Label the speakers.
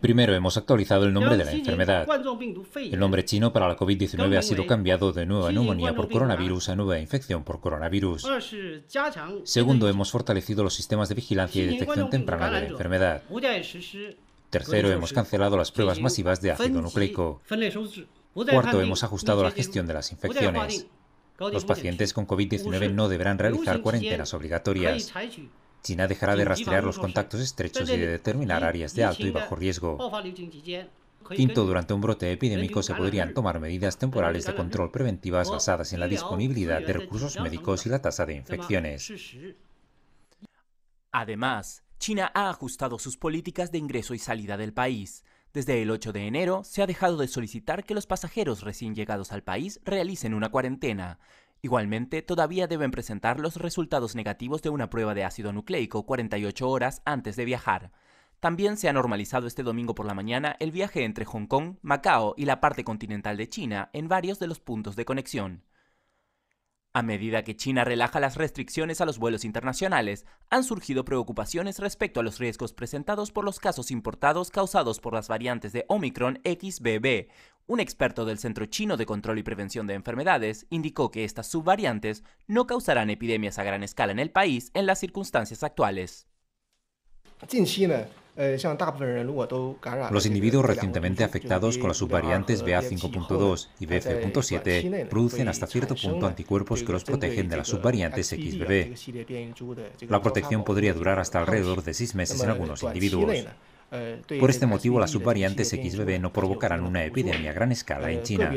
Speaker 1: Primero hemos actualizado el nombre de la enfermedad. El nombre chino para la COVID-19 ha sido cambiado de nueva neumonía por coronavirus a nueva infección por coronavirus. Segundo, hemos fortalecido los sistemas de vigilancia y detección temprana de la enfermedad. Tercero, hemos cancelado las pruebas masivas de ácido nucleico. Cuarto, hemos ajustado la gestión de las infecciones. Los pacientes con COVID-19 no deberán realizar cuarentenas obligatorias. China dejará de rastrear los contactos estrechos y de determinar áreas de alto y bajo riesgo. Quinto, durante un brote epidémico se podrían tomar medidas temporales de control preventivas basadas en la disponibilidad de recursos médicos y la tasa de infecciones.
Speaker 2: Además, China ha ajustado sus políticas de ingreso y salida del país. Desde el 8 de enero se ha dejado de solicitar que los pasajeros recién llegados al país realicen una cuarentena. Igualmente, todavía deben presentar los resultados negativos de una prueba de ácido nucleico 48 horas antes de viajar. También se ha normalizado este domingo por la mañana el viaje entre Hong Kong, Macao y la parte continental de China en varios de los puntos de conexión. A medida que China relaja las restricciones a los vuelos internacionales, han surgido preocupaciones respecto a los riesgos presentados por los casos importados causados por las variantes de Omicron XBB, un experto del Centro Chino de Control y Prevención de Enfermedades indicó que estas subvariantes no causarán epidemias a gran escala en el país en las circunstancias actuales.
Speaker 1: Eh, los individuos recientemente afectados con las subvariantes BA5.2 y BF.7 producen hasta cierto punto anticuerpos que los protegen de las subvariantes XBB. La protección podría durar hasta alrededor de seis meses en algunos individuos. Eh, Por este motivo, las subvariantes XBB no provocarán una epidemia a gran escala en eh, China.